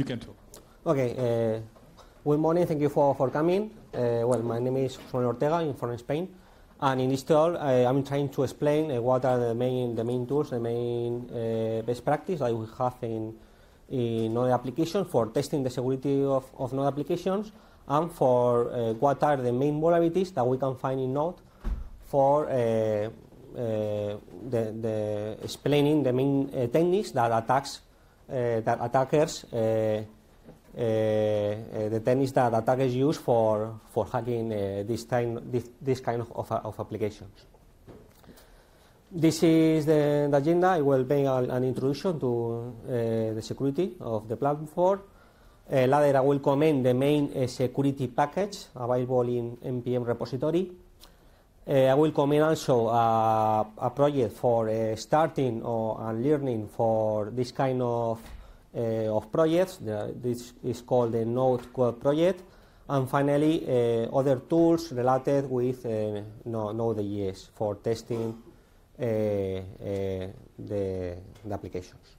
You can talk. Okay. Uh, good morning. Thank you for, for coming. Uh, well, my name is Juan Ortega. I'm from Spain. And in this talk, I, am trying to explain uh, what are the main the main tools, the main uh, best practice that we have in in Node applications for testing the security of, of Node applications, and for uh, what are the main vulnerabilities that we can find in Node for uh, the, the explaining the main techniques that attacks Eh, that attackers, eh, eh, the techniques that attackers use for, for hacking this, time, this, this, kind of, of, of applications. This is the, the, agenda. I will make an introduction to uh, the security of the platform. Uh, later, I will comment the main uh, security package available in NPM repository. Eh, I will comment also a project for eh, starting or and learning for this kind of eh, of projects. This is called the Node Code project. And finally, other tools related with Node.js for testing the, the applications.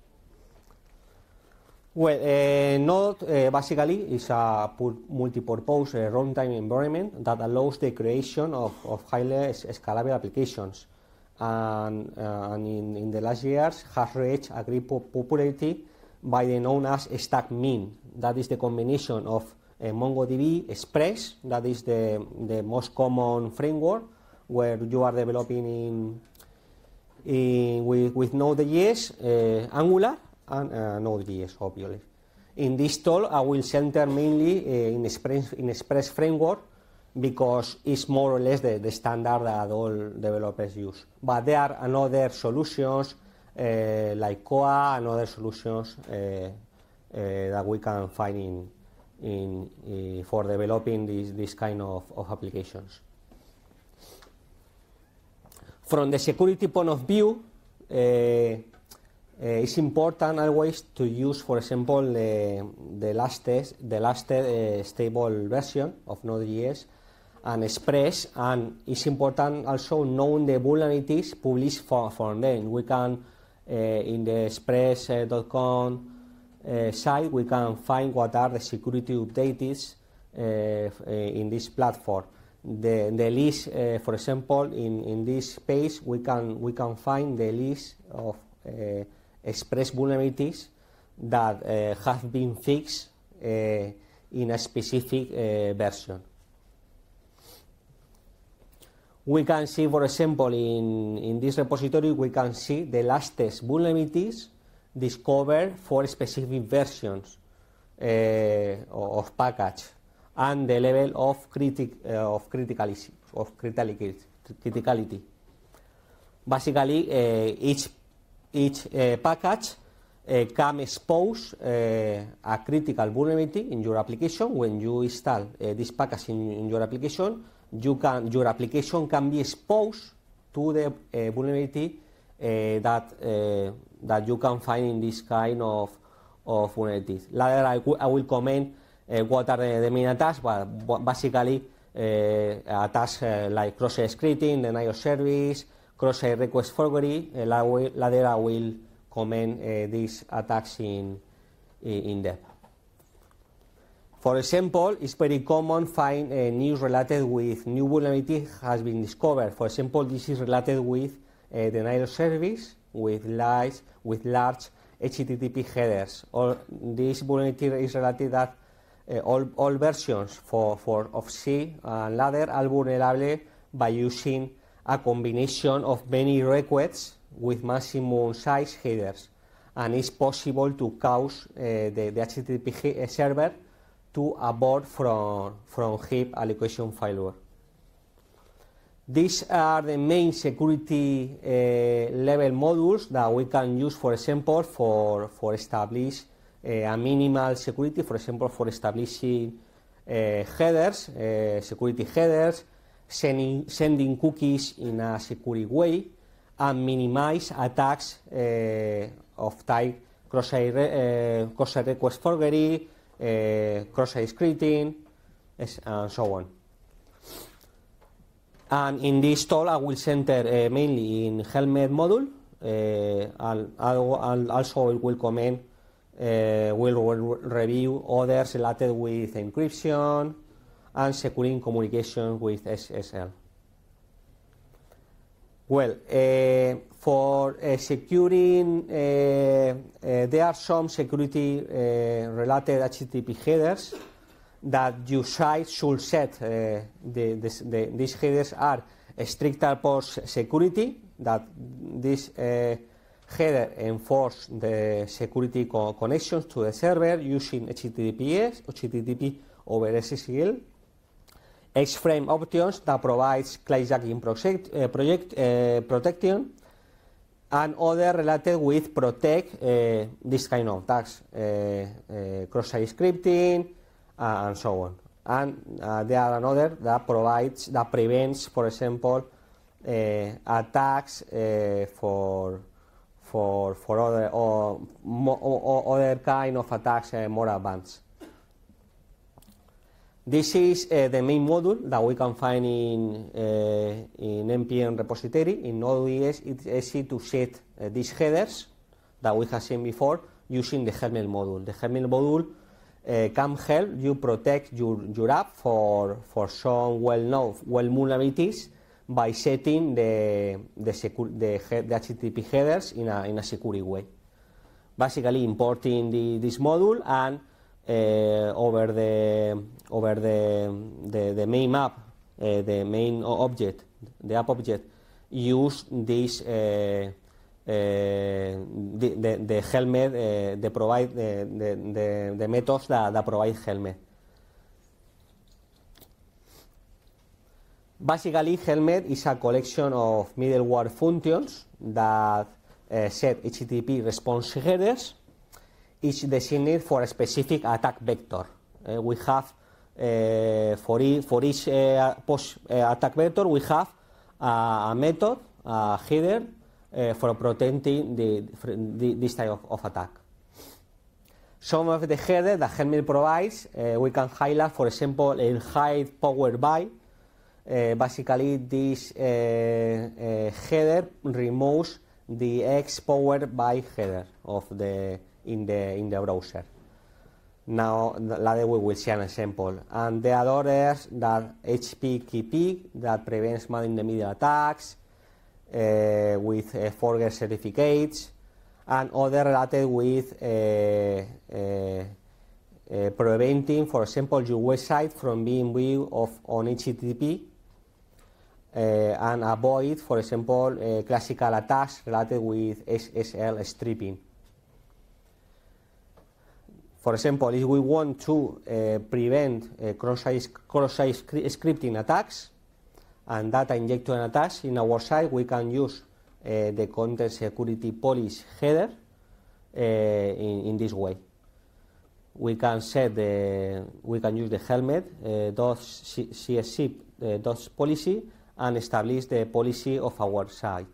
Well, uh, eh, Node uh, basically is a multi-purpose uh, runtime environment that allows the creation of, of highly scalable applications. And, eh, and in, in, the last years has reached a great popularity by the known as stack mean. That is the combination of MongoDB Express, that is the, the most common framework where you are developing in, in with, with Node.js, Angular, and uh, Node.js, obviously. In this talk, I will center mainly uh, in, Express, in Express framework because it's more or less the, the standard that all developers use. But there are another solutions uh, like Coa and other solutions uh, uh, that we can find in, in uh, for developing these, kind of, of applications. From the security point of view, Eh, it's important always to use, for example, the, the last test, the last eh, stable version of Node.js and Express, and it's important also knowing the vulnerabilities published for, from them. We can eh, in the Express.com site we can find what are the security updates in this platform the, the list, uh, for example, in, in this page, we can, we can find the list of uh, express vulnerabilities that uh, have been fixed uh, in a specific uh, version. We can see, for example, in, in this repository, we can see the latest vulnerabilities discovered for specific versions of package and the level of, critic, of, criticality, of criticality. Basically, each each eh, package eh, can expose eh, a critical vulnerability in your application. When you install this package in, in, your application, you can, your application can be exposed to the vulnerability that, that you can find in this kind of, of vulnerabilities. Later, I, I will comment what are the, the main attacks, but basically, uh, attacks uh, like cross-scripting, site denial of service, cross-site request forgery, eh, ladder will comment eh, these attacks in, eh, in depth. For example, it's very common find uh, news related with new vulnerability has been discovered. For example, this is related with uh, denial of service, with lies, with large HTTP headers. Or this vulnerability is related that uh, all, all versions for, for of C and ladder are vulnerable by using a combination of many requests with maximum size headers and it's possible to cause uh, the, the, HTTP eh, server to abort from, from heap allocation failure. These are the main security uh, level modules that we can use, for example, for, for establish uh, a minimal security, for example, for establishing headers, security headers, sending, cookies in a secure way, and minimize attacks uh, of type cross-site uh, eh, cross request forgery, uh, eh, cross-site scripting, and so on. And in this talk, I will center uh, mainly in Helmet module. and uh, also, I will comment, uh, will review others related with encryption, and securing communication with SSL. Well, uh, for uh, securing, uh, there are some security related HTTP headers that your site should set. The, the, these headers are stricter post security, that this header enforce the security co connections to the server using HTTPS, HTTP over SSL, X-frame options that provides carjacking project, uh, project uh, protection and other related with protect eh, this kind of tags, cross-site scripting and so on. And uh, there are another that provides that prevents, for example, attacks for for for other or, or, or other kind of attacks more advanced. This is uh, the main module that we can find in, uh, in NPM repository. In Node.js, it's easy to set uh, these headers that we have seen before using the Helmet module. The Helmet module uh, can help you protect your, your app for, for some well-known well vulnerabilities by setting the, the, the, the, HTTP headers in a, in a secure way. Basically, importing the, this module and eh, over the over the the, the main map, uh, eh, the main object, the app object, use this uh, the, the, the helmet, uh, the provide the, the, the methods that, that provide helmet. Basically, Helmet is a collection of middleware functions that uh, set HTTP response headers each designed for a specific attack vector. Eh, we have eh, for, for each eh, post attack vector, we have a, method, a header for protecting the, this type of, attack. Some of the headers that Helmir provides, we can highlight, for example, in Hide power by. basically, this header removes the X Power by header of the in the, in the browser. Now later we will see an example. And the others that HPKP that prevents man in the middle attacks uh, with uh, certificates and other related with uh, uh, uh, preventing, for example, your website from being viewed of, on HTTP uh, and avoid, for example, uh, classical attacks related with SSL stripping. For example, if we want to uh, prevent uh, cross-site cross scripting attacks and data injection attacks in our site, we can use uh, the content security policy header uh, in, in, this way. We can set the, we can use the helmet dot csc dot policy and establish the policy of our site.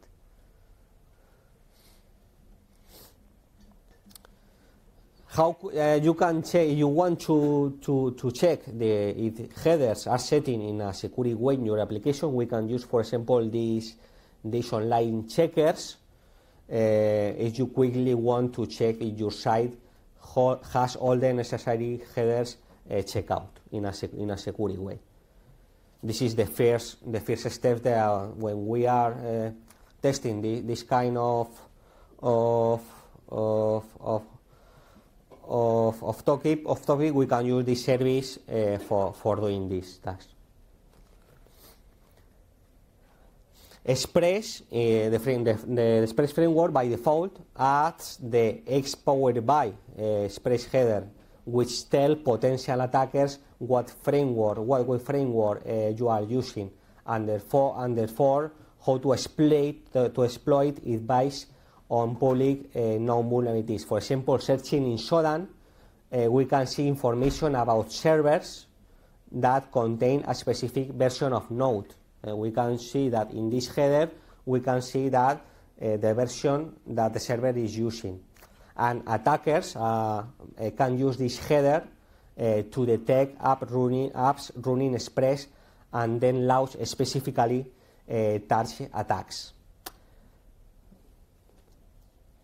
how uh, you can check you want to to, to check the if headers are setting in a secure way in your application we can use for example these these online checkers uh, if you quickly want to check if your site has all the necessary headers uh, checkout in a in a secure way this is the first the first step that uh, when we are uh, testing the, this kind of of of, of of, topic, of topic, we can use this service uh, for, for doing this task. Express, uh, the, frame, the, the, Express framework by default adds the X powered by uh, Express header, which tell potential attackers what framework, what, web framework uh, you are using, and therefore, and therefore how to exploit, to exploit it by on public known eh, vulnerabilities. For example, searching in Shodan, eh, we can see information about servers that contain a specific version of Node. Eh, we can see that in this header, we can see that the version that the server is using. And attackers uh, can use this header uh, to detect app running, apps running express and then launch specifically uh, attacks.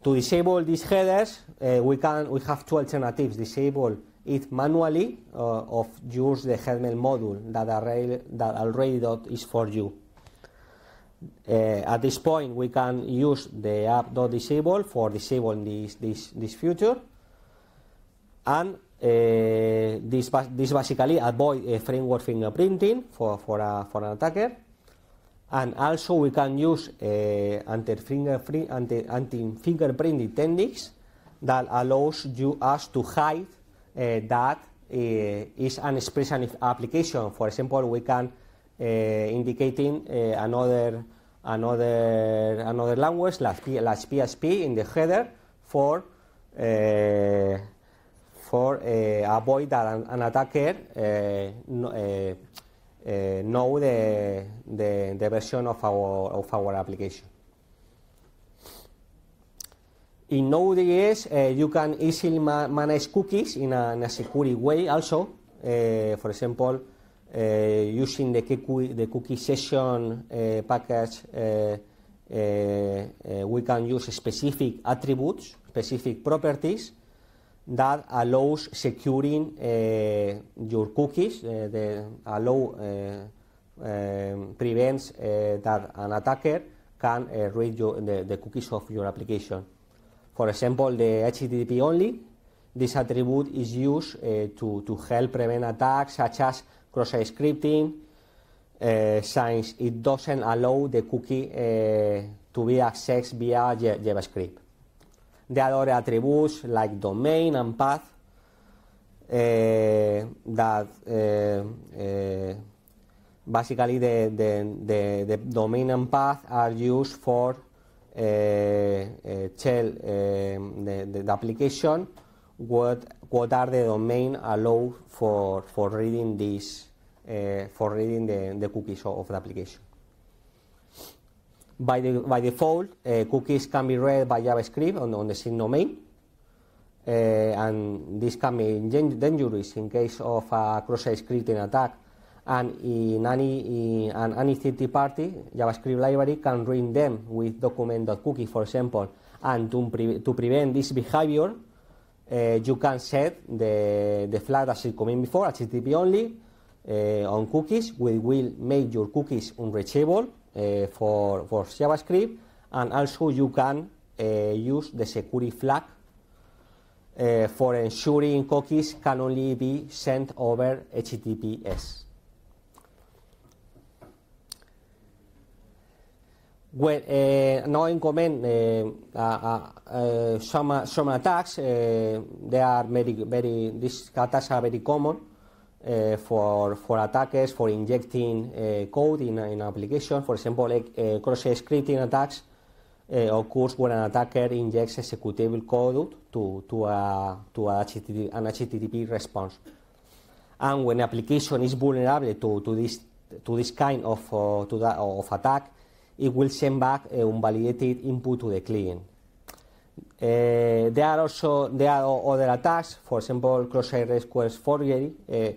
To disable these headers, uh, we can we have two alternatives: disable it manually uh, or use the Helmet module that array that already dot is for you. Uh, at this point, we can use the app.disable for disabling this this this feature, and uh, this this basically avoid a uh, framework fingerprinting for for a, for an attacker. And also we can use uh, anti-fingerprint anti techniques that allows you us to hide uh, that uh, is an expression application. For example, we can uh, indicating uh, another another another language like, like PSP in the header for uh, for uh, avoid that an, an attacker no, know eh, the, the, the version of our, of our application. In Node.js, uh, eh, you can easily ma manage cookies in a, in a, secure way also. Uh, for example, uh, using the cookie, the cookie session package, we can use specific attributes, specific properties that allows securing uh, your cookies, uh, the allow uh, um, prevents uh, that an attacker can uh, read your, the, the cookies of your application. For example, the HTTP only, this attribute is used to, to help prevent attacks such as cross-site scripting, uh, since it doesn't allow the cookie uh, to be accessed via JavaScript the other attributes like domain and path that basically the, the, the, the, domain and path are used for uh, uh, tell uh, the, the, application what what are the domain allowed for for reading this for reading the, the cookies of the application. By, the, by default, uh, cookies can be read by JavaScript on, on the same domain, uh, and this can be dangerous in case of a cross-site scripting attack. And in any in, any third party JavaScript library can read them with document.cookie, for example, and to, pre to prevent this behavior, uh, you can set the, the flag as it came before, HTTP only, uh, on cookies, which will make your cookies unreachable Eh, for, for JavaScript, and also you can eh, use the security flag eh, for ensuring cookies can only be sent over HTTPS. When, uh, now in comment uh, uh, some some attacks. they are very very these attacks are very common. Eh, for, for attackers for injecting eh, code in, in an application. For example, like eh, cross-site scripting attacks occurs when an attacker injects executable code to, to, a, to a HTTP, an HTTP response. And when application is vulnerable to, to, this, to this kind of, uh, to that, of attack, it will send back a unvalidated input to the client. Uh, there are also there are other attacks, for example, cross-site request forgery. Uh,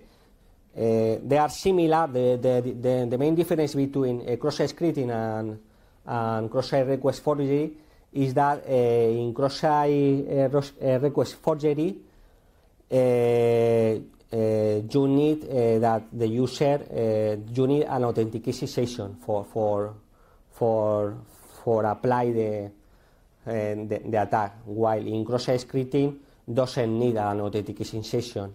Eh, they are similar. The, the, the, the main difference between eh, cross-site scripting and, and cross-site request forgery is that eh, in cross-site request forgery, uh, you need uh, that the user uh, you need an authentication session for for for for apply the the, the, attack while in cross site scripting doesn't need an authentication session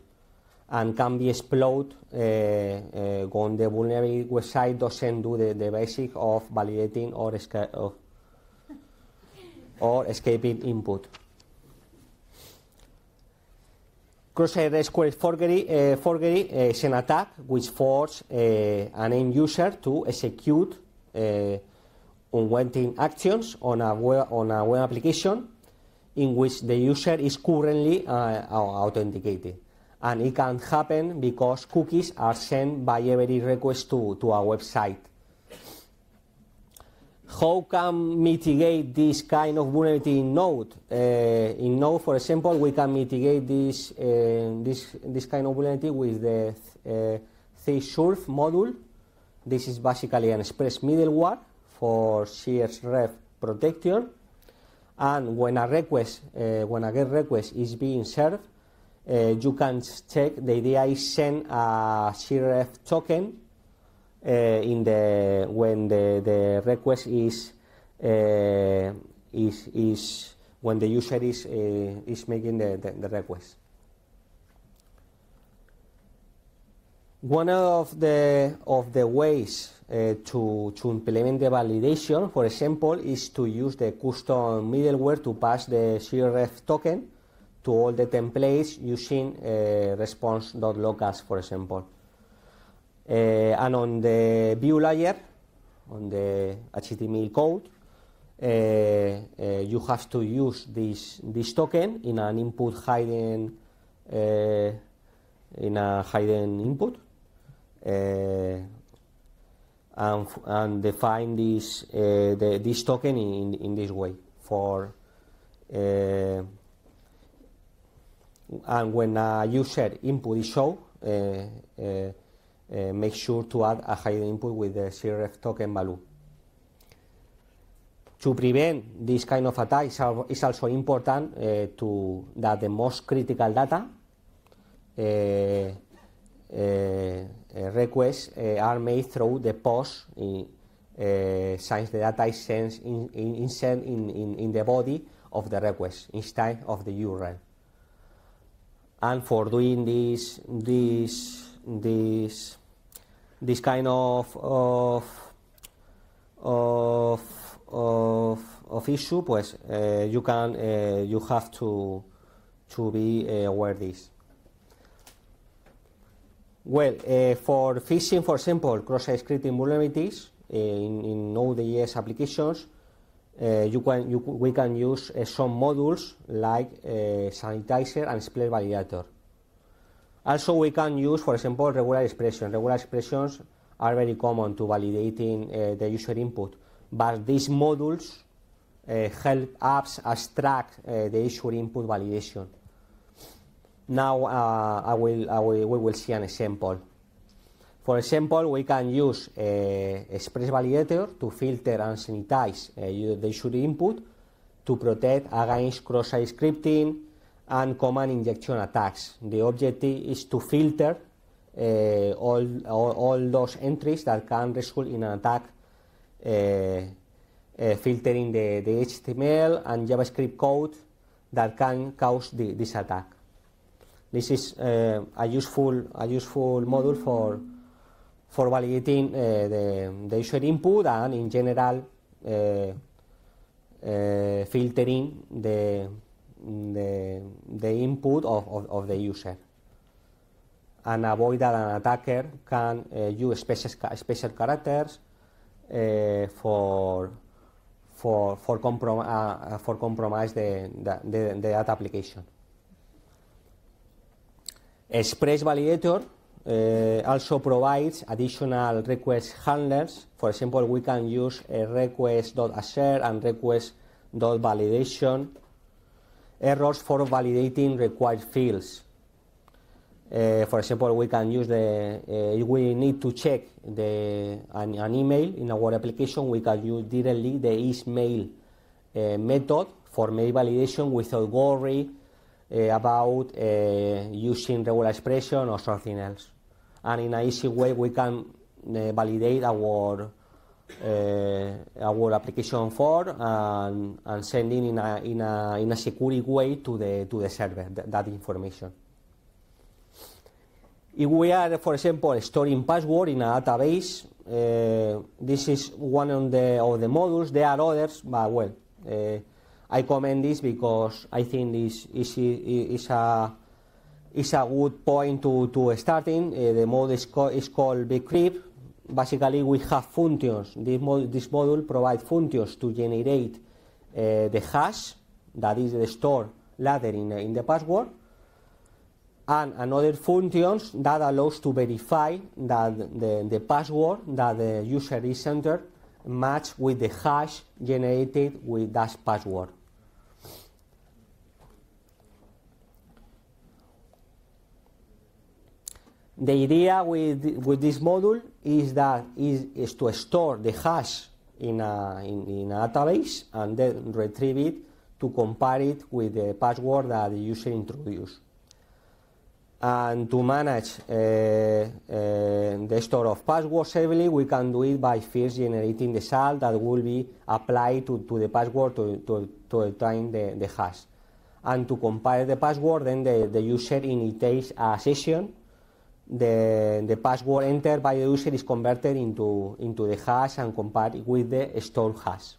and can be exploited when uh, uh, the vulnerable website doesn't do the, the basic of validating or, of, or escaping input. Cross-site SQL forgery, uh, forgery is an attack which forces uh, an end user to execute uh, unwanted actions on a, web, on a web application in which the user is currently authenticated and it can happen because cookies are sent by every request to, to a website. How can mitigate this kind of vulnerability in Node? Uh, in Node, for example, we can mitigate this, uh, this, this kind of vulnerability with the uh, module. This is basically an express middleware for CSRF protection. And when a request, uh, when a GET request is being served, uh, you can check the idea is send a CRF token uh, in the when the, the request is uh, is is when the user is is making the, the, the, request. One of the of the ways to to implement the validation, for example, is to use the custom middleware to pass the CRF token to all the templates using uh, response.locals, for example. Uh, and on the view layer, on the HTML code, uh, uh, you have to use this, this token in an input hidden uh, in a hidden input uh, and, and, define this the, this token in, in this way for and when a uh, you input is show, uh, uh, make sure to add a hidden input with the CRF token value. To prevent this kind of attack, it's also important to that the most critical data uh, requests uh, are made through the POST in, uh, since the data is sent in, in, in, in, in the body of the request instead of the URL and for doing this this this this kind of of of of, of issue, pues uh, you can uh, you have to to be uh, aware this. Well, for phishing, for example, cross-site scripting vulnerabilities in, in all the JS applications, Eh, you can you, we can use eh, some modules like eh, sanitizer and split validator. Also, we can use, for example, regular expressions. Regular expressions are very common to validating the user input, but these modules uh, help apps abstract uh, the user input validation. Now uh, I will, I will, we will see an example. For example, we can use uh, express validator to filter and sanitize uh, the issued input to protect against cross-site scripting and command injection attacks. The objective is to filter uh, all, all, all, those entries that can result in an attack, uh, filtering the, the HTML and JavaScript code that can cause the, this attack. This is a useful a useful module for for validating eh, the, the user input and in general eh, eh, filtering the, the, the input of, of, of the user and avoid that an attacker can uh, use special, special characters uh, for for for, comprom uh, uh, for compromise the, the, the, the data application. Express validator uh, also provides additional request handlers. For example, we can use a uh, request.assert and request.validation errors for validating required fields. Uh, for example, we can use the, uh, we need to check the, an, an, email in our application, we can use directly the ismail uh, method for mail validation without worry uh, about using regular expression or something else and in an easy way we can uh, validate our uh, our application for and, and sending in a, in, a, in a secure way to the, to the server th that information. If we are, for example, storing password in a database, uh, this is one of the, of the modules. There are others, but well, uh, I comment this because I think this is, is a is a good point to, to starting. Uh, eh, the mode is, co is called bcrypt. Basically, we have functions. This, mod this module provides functions to generate uh, the hash, that is the store ladder in, in the password, and another functions that allows to verify that the, the password that the user is entered match with the hash generated with that password. The idea with, with this module is that is, is to store the hash in a, in, in a database and then retrieve it to compare it with the password that the user introduced. And to manage uh, uh, the store of passwords safely, we can do it by first generating the salt that will be applied to, to the password to, to, to obtain the, the hash. And to compare the password, then the, the user initiates a session the, the password entered by the user is converted into, into the hash and compared with the stored hash.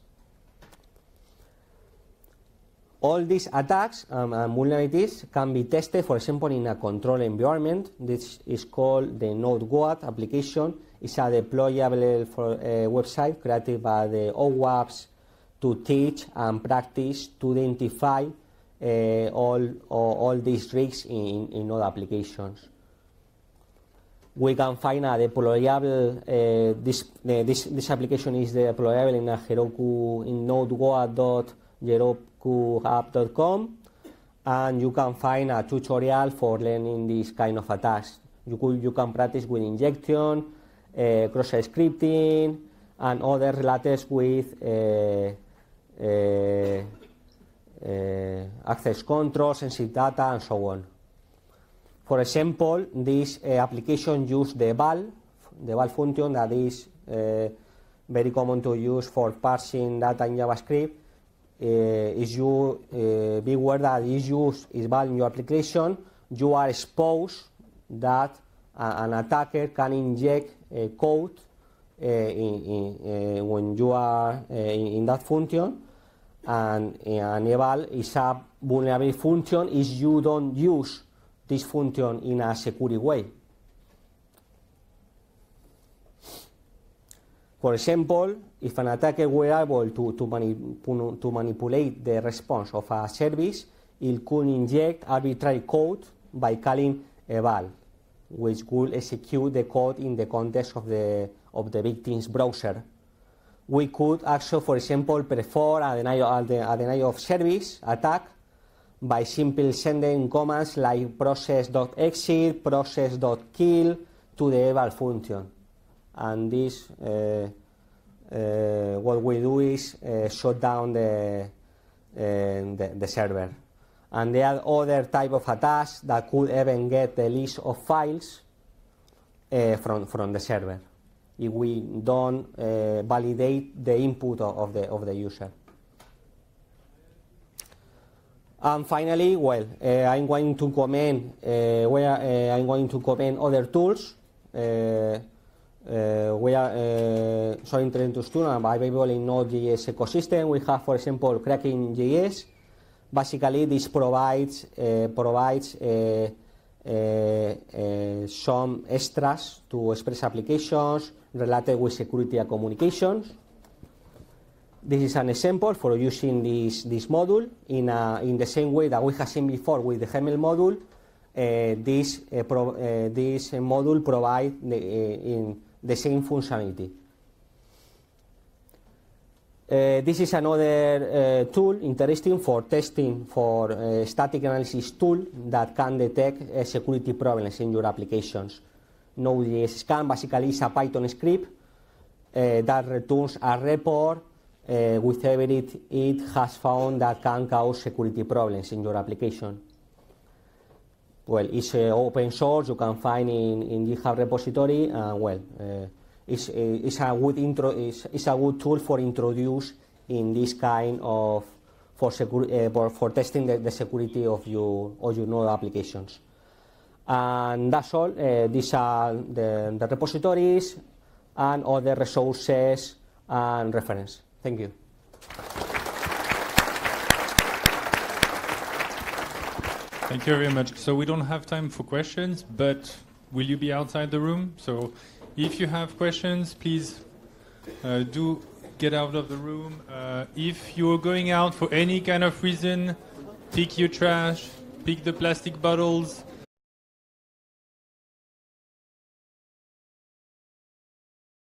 All these attacks um, and vulnerabilities can be tested, for example, in a control environment. This is called the NodeGuard application. It's a deployable for, uh, website created by the OWASP to teach and practice to identify uh, all, all, all these risks in, in other applications we can find a deployable, uh, this, uh, this, this application is deployable in a Heroku, in nodegoa.herokuapp.com and you can find a tutorial for learning this kind of a task. You, could, you can practice with injection, uh, cross-site scripting, and other related with uh, uh, uh, access control, sensitive data, and so on. For example, this uh, application use the val, the val function that is uh, very common to use for parsing data in JavaScript. Uh, is you uh, aware that is you is val in your application, you are exposed that an attacker can inject uh, code uh, in, in, uh, when you are in, in that function and an eval is a vulnerable function is you don't use this function in a secure way. For example, if an attacker were able to, to, manip to manipulate the response of a service, it could inject arbitrary code by calling eval, which will execute the code in the context of the, of the victim's browser. We could also, for example, perform a denial, a denial of service attack by simply sending commands like process.exit, process.kill to the eval function. And this, uh, uh, what we do is uh, shut down the, uh, the, the, server. And there are other type of attacks that could even get the list of files uh, from, from the server if we don't uh, validate the input of the, of the user. And finally, well, eh, I'm going to comment eh, where eh, I'm going to comment other tools. Uh, we are uh, so interested to and available in Node.js ecosystem. We have, for example, Kraken.js. Basically, this provides uh, provides some extras to express applications related with security and communications. This is an example for using this, this module in, a, in the same way that we have seen before with the Hemel module. Uh, this, uh, uh, this module provides the, in the same functionality. this is another tool interesting for testing for static analysis tool that can detect security problems in your applications. Node.js scan basically is a Python script that returns a report uh, with every it has found that can cause security problems in your application. Well, it's uh, open source, you can find in, in GitHub repository, and well, uh, it's, uh, it's, a good intro, it's, it's, a good tool for introduce in this kind of, for, secure, uh, for, for, testing the, the, security of your, of your node applications. And that's all, uh, these are the, the repositories and other resources and reference. Thank you. Thank you very much. So we don't have time for questions, but will you be outside the room? So if you have questions, please uh, do get out of the room. Uh, if you're going out for any kind of reason, pick your trash, pick the plastic bottles,